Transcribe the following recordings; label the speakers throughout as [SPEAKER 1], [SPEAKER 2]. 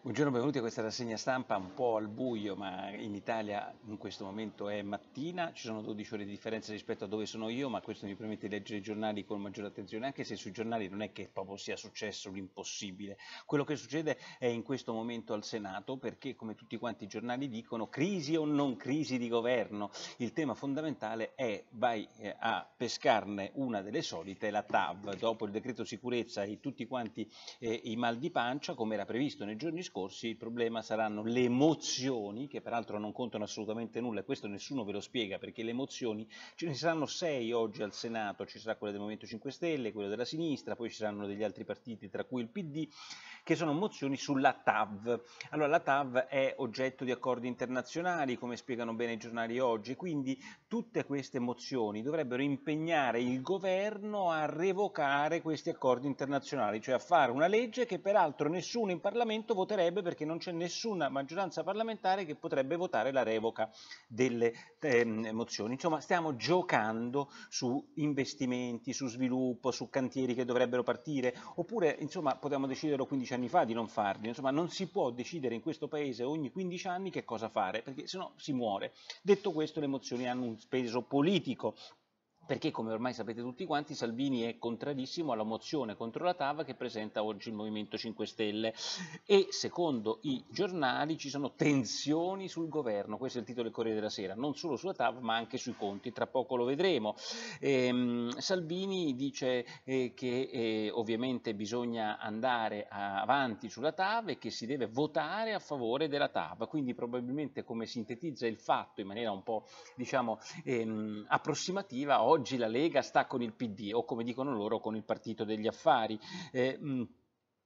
[SPEAKER 1] Buongiorno, benvenuti a questa rassegna stampa un po' al buio, ma in Italia in questo momento è mattina, ci sono 12 ore di differenza rispetto a dove sono io, ma questo mi permette di leggere i giornali con maggiore attenzione, anche se sui giornali non è che proprio sia successo l'impossibile. Quello che succede è in questo momento al Senato, perché come tutti quanti i giornali dicono, crisi o non crisi di governo, il tema fondamentale è vai eh, a pescarne una delle solite, la TAV, dopo il decreto sicurezza e tutti quanti eh, i mal di pancia, come era previsto nei giorni scorsi, il problema saranno le emozioni, che peraltro non contano assolutamente nulla, e questo nessuno ve lo spiega, perché le emozioni, ce ne saranno sei oggi al Senato, ci sarà quella del Movimento 5 Stelle, quella della sinistra, poi ci saranno degli altri partiti, tra cui il PD, che sono mozioni sulla TAV. Allora la TAV è oggetto di accordi internazionali, come spiegano bene i giornali oggi, quindi tutte queste mozioni dovrebbero impegnare il governo a revocare questi accordi internazionali, cioè a fare una legge che peraltro nessuno in Parlamento voterà mancherebbe perché non c'è nessuna maggioranza parlamentare che potrebbe votare la revoca delle eh, mozioni. Insomma, stiamo giocando su investimenti, su sviluppo, su cantieri che dovrebbero partire, oppure insomma, potevamo deciderlo 15 anni fa di non farli. Insomma, non si può decidere in questo paese ogni 15 anni che cosa fare, perché sennò si muore. Detto questo, le mozioni hanno un peso politico perché come ormai sapete tutti quanti Salvini è contrarissimo alla mozione contro la TAV che presenta oggi il Movimento 5 Stelle e secondo i giornali ci sono tensioni sul governo, questo è il titolo del Corriere della Sera, non solo sulla TAV ma anche sui conti, tra poco lo vedremo. Ehm, Salvini dice eh, che eh, ovviamente bisogna andare avanti sulla TAV e che si deve votare a favore della TAV, quindi probabilmente come sintetizza il fatto in maniera un po' diciamo ehm, approssimativa oggi oggi la Lega sta con il PD o come dicono loro con il partito degli affari. Eh, mh,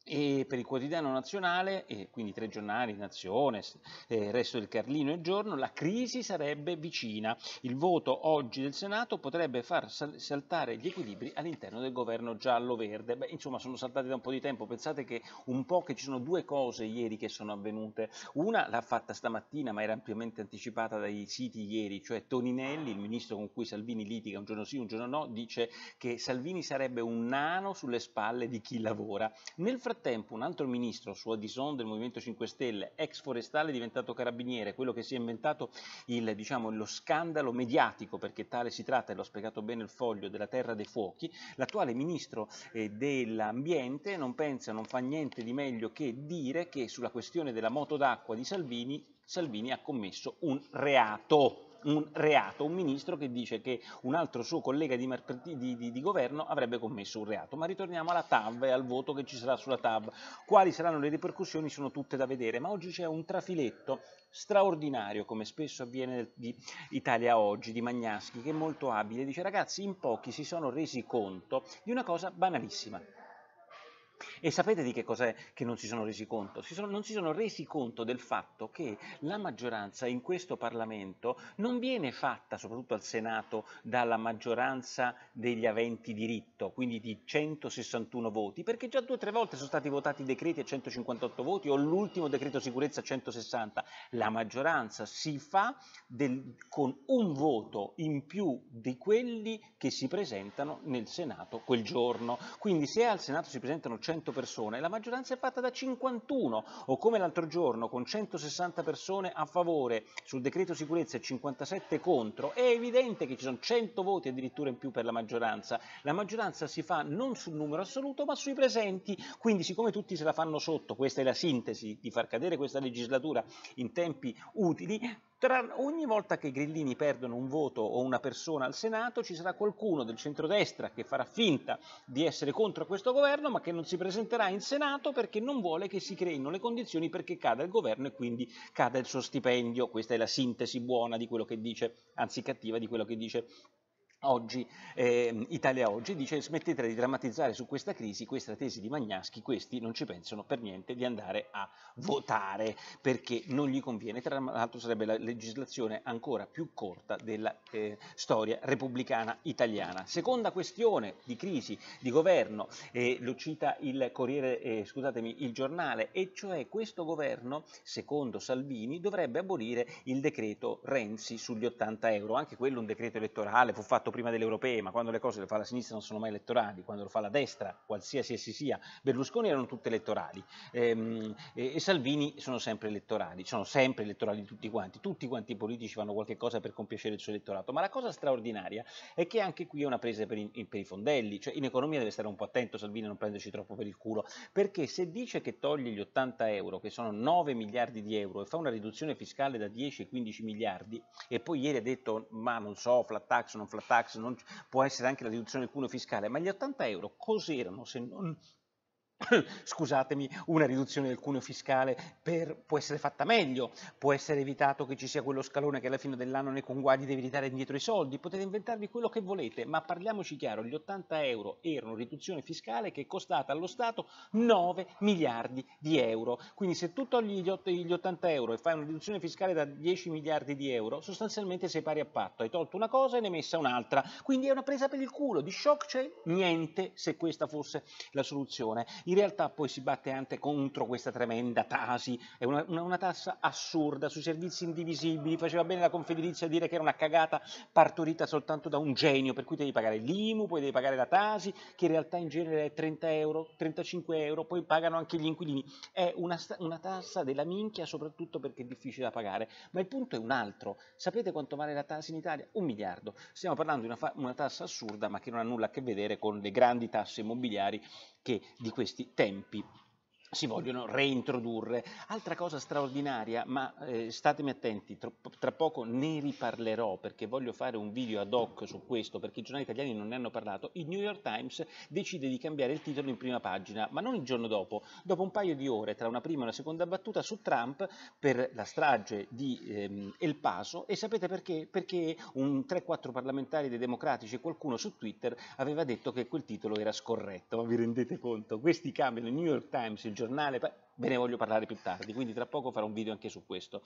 [SPEAKER 1] e per il quotidiano nazionale, e quindi tre giornali, Nazione, eh, Resto del Carlino e Giorno, la crisi sarebbe vicina. Il voto oggi del Senato potrebbe far saltare gli equilibri all'interno del governo giallo-verde. Beh, insomma, sono saltati da un po' di tempo. Pensate che un po' che ci sono due cose ieri che sono avvenute. Una l'ha fatta stamattina, ma era ampiamente anticipata dai siti ieri, cioè Toninelli, il ministro con cui Salvini litiga un giorno sì, un giorno no, dice che Salvini sarebbe un nano sulle spalle di chi lavora. Nel frattempo frattempo un altro ministro, suo dison del Movimento 5 Stelle, ex forestale diventato carabiniere, quello che si è inventato il, diciamo, lo scandalo mediatico, perché tale si tratta, e l'ho spiegato bene il foglio, della terra dei fuochi, l'attuale ministro eh, dell'ambiente non pensa, non fa niente di meglio che dire che sulla questione della moto d'acqua di Salvini, Salvini ha commesso un reato un reato, un ministro che dice che un altro suo collega di, di, di, di governo avrebbe commesso un reato. Ma ritorniamo alla TAV e al voto che ci sarà sulla TAV. Quali saranno le ripercussioni sono tutte da vedere, ma oggi c'è un trafiletto straordinario, come spesso avviene di Italia Oggi, di Magnaschi, che è molto abile, dice ragazzi in pochi si sono resi conto di una cosa banalissima. E sapete di che cos'è che non si sono resi conto? Si sono, non si sono resi conto del fatto che la maggioranza in questo Parlamento non viene fatta, soprattutto al Senato, dalla maggioranza degli aventi diritto, quindi di 161 voti, perché già due o tre volte sono stati votati i decreti a 158 voti o l'ultimo decreto sicurezza a 160. La maggioranza si fa del, con un voto in più di quelli che si presentano nel Senato quel giorno. Quindi se al Senato si presentano 160 100 persone, la maggioranza è fatta da 51 o come l'altro giorno con 160 persone a favore sul decreto sicurezza e 57 contro, è evidente che ci sono 100 voti addirittura in più per la maggioranza. La maggioranza si fa non sul numero assoluto ma sui presenti, quindi siccome tutti se la fanno sotto, questa è la sintesi di far cadere questa legislatura in tempi utili, tra, ogni volta che i grillini perdono un voto o una persona al Senato ci sarà qualcuno del centrodestra che farà finta di essere contro questo governo ma che non si presenterà in Senato perché non vuole che si creino le condizioni perché cada il governo e quindi cada il suo stipendio. Questa è la sintesi buona di quello che dice, anzi cattiva di quello che dice Oggi, eh, Italia Oggi dice smettetela di drammatizzare su questa crisi, questa tesi di Magnaschi, questi non ci pensano per niente di andare a votare perché non gli conviene, tra l'altro sarebbe la legislazione ancora più corta della eh, storia repubblicana italiana. Seconda questione di crisi di governo, eh, lo cita il Corriere, eh, scusatemi, il giornale, e cioè questo governo, secondo Salvini, dovrebbe abolire il decreto Renzi sugli 80 euro, anche quello un decreto elettorale, fu fatto prima delle europee, ma quando le cose le fa la sinistra non sono mai elettorali, quando lo fa la destra, qualsiasi essi sia, Berlusconi erano tutte elettorali ehm, e, e, Salvini sono sempre elettorali, sono sempre elettorali tutti quanti, tutti quanti i politici fanno qualche cosa per compiacere il suo elettorato, ma la cosa straordinaria è che anche qui è una presa per, in, per i fondelli, cioè in economia deve stare un po' attento Salvini a non prenderci troppo per il culo, perché se dice che toglie gli 80 euro, che sono 9 miliardi di euro, e fa una riduzione fiscale da 10 a 15 miliardi, e poi ieri ha detto ma non so, flat tax, non flat tax, tax, non, può essere anche la riduzione del cuneo fiscale, ma gli 80 euro cos'erano se non scusatemi, una riduzione del cuneo fiscale per, può essere fatta meglio, può essere evitato che ci sia quello scalone che alla fine dell'anno nei conguagli devi ridare indietro i soldi, potete inventarvi quello che volete, ma parliamoci chiaro, gli 80 euro erano riduzione fiscale che è costata allo Stato 9 miliardi di euro, quindi se tu togli gli 80 euro e fai una riduzione fiscale da 10 miliardi di euro, sostanzialmente sei pari a patto, hai tolto una cosa e ne hai messa un'altra, quindi è una presa per il culo, di shock c'è niente se questa fosse la soluzione in realtà poi si batte anche contro questa tremenda tasi, è una, una, una tassa assurda sui servizi indivisibili, faceva bene la Confedilizia a dire che era una cagata partorita soltanto da un genio, per cui devi pagare l'IMU, poi devi pagare la tasi, che in realtà in genere è 30 euro, 35 euro, poi pagano anche gli inquilini, è una, una tassa della minchia soprattutto perché è difficile da pagare, ma il punto è un altro, sapete quanto vale la tasi in Italia? Un miliardo, stiamo parlando di una, una tassa assurda ma che non ha nulla a che vedere con le grandi tasse immobiliari che di questi tempi si vogliono reintrodurre. Altra cosa straordinaria, ma eh, statemi attenti, tra, tra, poco ne riparlerò perché voglio fare un video ad hoc su questo perché i giornali italiani non ne hanno parlato. Il New York Times decide di cambiare il titolo in prima pagina, ma non il giorno dopo, dopo un paio di ore tra una prima e una seconda battuta su Trump per la strage di ehm, El Paso e sapete perché? Perché un 3-4 parlamentari dei democratici e qualcuno su Twitter aveva detto che quel titolo era scorretto, ma vi rendete conto? Questi cambiano il New York Times il giorno giornale, ve ne voglio parlare più tardi, quindi tra poco farò un video anche su questo.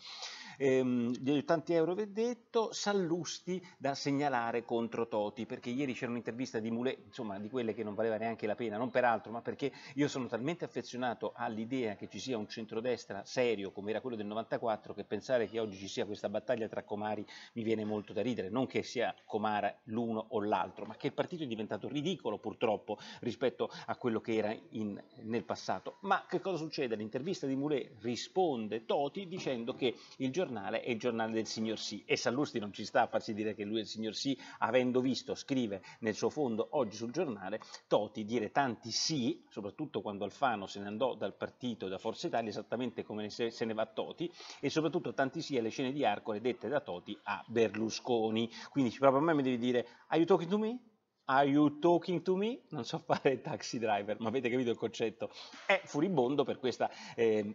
[SPEAKER 1] Ehm, 80 euro vi ho detto, Sallusti da segnalare contro Toti, perché ieri c'era un'intervista di Moulet, insomma di quelle che non valeva neanche la pena, non per altro, ma perché io sono talmente affezionato all'idea che ci sia un centrodestra serio come era quello del 94 che pensare che oggi ci sia questa battaglia tra Comari mi viene molto da ridere, non che sia Comara l'uno o l'altro, ma che il partito è diventato ridicolo purtroppo rispetto a quello che era in, nel passato, ma che cosa succede? L'intervista di Moulet risponde Toti dicendo che il giornale è il giornale del signor Sì e Sallusti non ci sta a farsi dire che lui è il signor Sì, avendo visto, scrive nel suo fondo oggi sul giornale, Toti dire tanti sì, soprattutto quando Alfano se ne andò dal partito da Forza Italia, esattamente come se ne va Toti, e soprattutto tanti sì alle scene di Arcole dette da Toti a Berlusconi. Quindi proprio a me mi devi dire, are you talking to me? Are you talking to me? Non so fare taxi driver, ma avete capito il concetto? È furibondo per questa... Eh,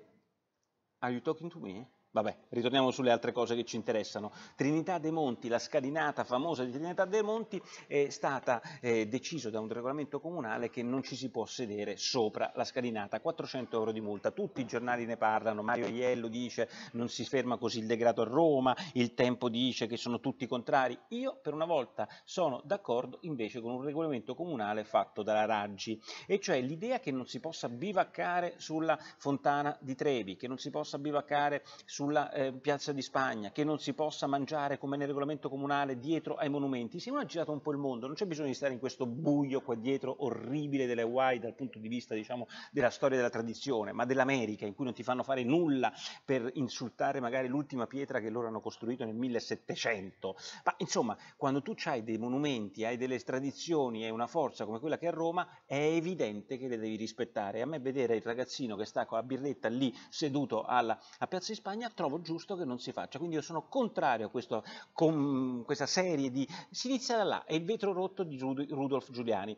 [SPEAKER 1] are you talking to me? Vabbè, ritorniamo sulle altre cose che ci interessano. Trinità dei Monti, la scalinata famosa di Trinità dei Monti è stata eh, decisa da un regolamento comunale che non ci si può sedere sopra la scalinata, 400 euro di multa, tutti i giornali ne parlano, Mario Aiello dice non si ferma così il degrado a Roma, il tempo dice che sono tutti contrari, io per una volta sono d'accordo invece con un regolamento comunale fatto dalla Raggi, e cioè l'idea che non si possa bivaccare sulla fontana di Trevi, che non si possa bivaccare su sulla eh, piazza di Spagna, che non si possa mangiare come nel regolamento comunale dietro ai monumenti. Si è girato un po' il mondo, non c'è bisogno di stare in questo buio qua dietro orribile delle Hawaii dal punto di vista diciamo, della storia e della tradizione, ma dell'America in cui non ti fanno fare nulla per insultare magari l'ultima pietra che loro hanno costruito nel 1700. Ma insomma, quando tu hai dei monumenti, hai delle tradizioni, hai una forza come quella che è a Roma, è evidente che le devi rispettare. A me vedere il ragazzino che sta con la birretta lì seduto alla, a Piazza di Spagna trovo giusto che non si faccia. Quindi io sono contrario a questo, questa serie di... Si inizia da là, è il vetro rotto di Rudolf Giuliani.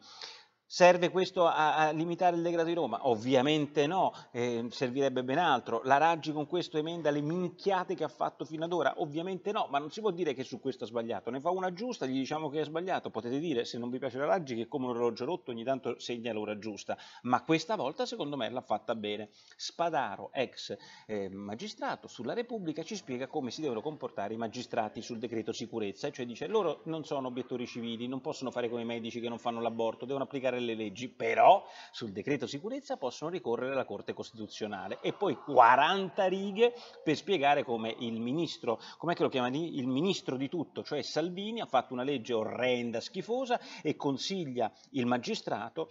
[SPEAKER 1] Serve questo a, a, limitare il degrado di Roma? Ovviamente no, eh, servirebbe ben altro. La Raggi con questo emenda le minchiate che ha fatto fino ad ora? Ovviamente no, ma non si può dire che su questo ha sbagliato. Ne fa una giusta, gli diciamo che è sbagliato. Potete dire, se non vi piace la Raggi, che come un orologio rotto ogni tanto segna l'ora giusta. Ma questa volta, secondo me, l'ha fatta bene. Spadaro, ex eh, magistrato, sulla Repubblica ci spiega come si devono comportare i magistrati sul decreto sicurezza. E cioè dice, loro non sono obiettori civili, non possono fare come i medici che non fanno l'aborto, devono applicare le leggi, però sul decreto sicurezza possono ricorrere alla Corte Costituzionale e poi 40 righe per spiegare come il ministro, com'è che lo chiama il ministro di tutto, cioè Salvini ha fatto una legge orrenda, schifosa e consiglia il magistrato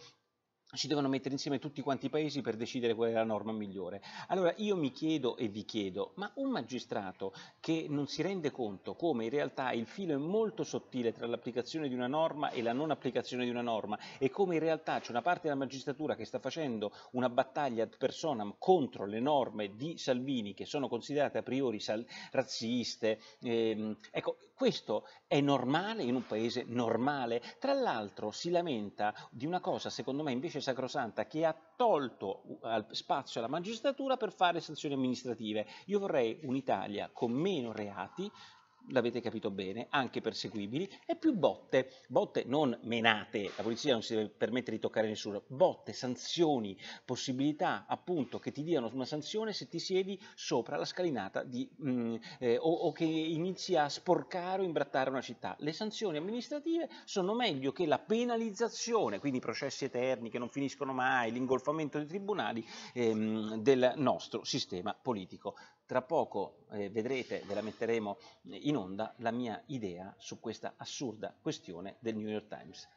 [SPEAKER 1] si devono mettere insieme tutti quanti i paesi per decidere qual è la norma migliore. Allora io mi chiedo e vi chiedo, ma un magistrato che non si rende conto come in realtà il filo è molto sottile tra l'applicazione di una norma e la non applicazione di una norma e come in realtà c'è una parte della magistratura che sta facendo una battaglia ad personam contro le norme di Salvini che sono considerate a priori razziste, ehm, ecco questo è normale in un paese normale, tra l'altro si lamenta di una cosa secondo me invece sacrosanta che ha tolto uh, spazio alla magistratura per fare sanzioni amministrative. Io vorrei un'Italia con meno reati, l'avete capito bene, anche perseguibili, e più botte, botte non menate, la polizia non si deve permettere di toccare nessuno, botte, sanzioni, possibilità appunto che ti diano una sanzione se ti siedi sopra la scalinata di, mh, mm, eh, o, o, che inizi a sporcare o imbrattare una città. Le sanzioni amministrative sono meglio che la penalizzazione, quindi processi eterni che non finiscono mai, l'ingolfamento dei tribunali ehm, del nostro sistema politico tra poco eh, vedrete, ve la metteremo in onda, la mia idea su questa assurda questione del New York Times.